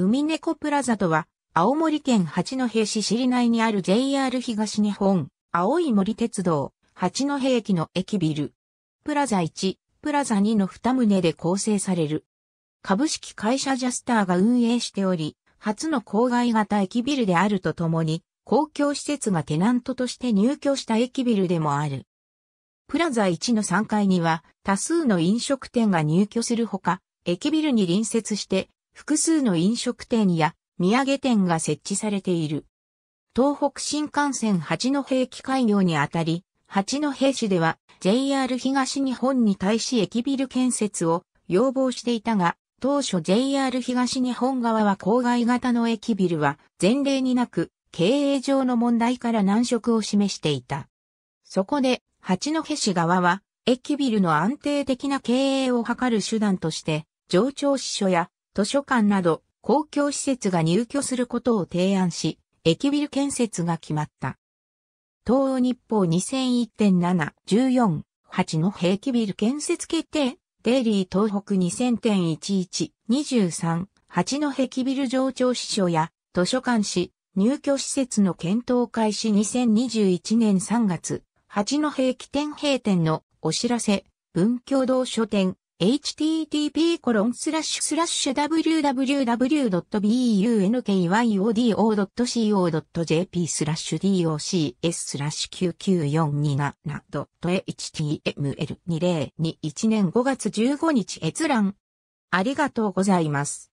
海猫プラザとは、青森県八戸市尻内にある JR 東日本、青い森鉄道、八戸駅の駅ビル。プラザ1、プラザ2の2棟で構成される。株式会社ジャスターが運営しており、初の郊外型駅ビルであるとともに、公共施設がテナントとして入居した駅ビルでもある。プラザ1の3階には多数の飲食店が入居するほか、駅ビルに隣接して複数の飲食店や土産店が設置されている。東北新幹線八戸駅開業にあたり、八戸市では JR 東日本に対し駅ビル建設を要望していたが、当初 JR 東日本側は郊外型の駅ビルは前例になく経営上の問題から難色を示していた。そこで八戸市側は駅ビルの安定的な経営を図る手段として、上長支所や図書館など公共施設が入居することを提案し、駅ビル建設が決まった。東欧日報2001.714-8の兵器ビル建設決定、デイリー東北2000.11-23-8の壁ビル上長支所や図書館市、入居施設の検討開始2021年3月、八の兵天店閉店のお知らせ、文教堂書店、http://www.bunkyod.co.jp docs 994277.html2021 年5月15日閲覧。ありがとうございます。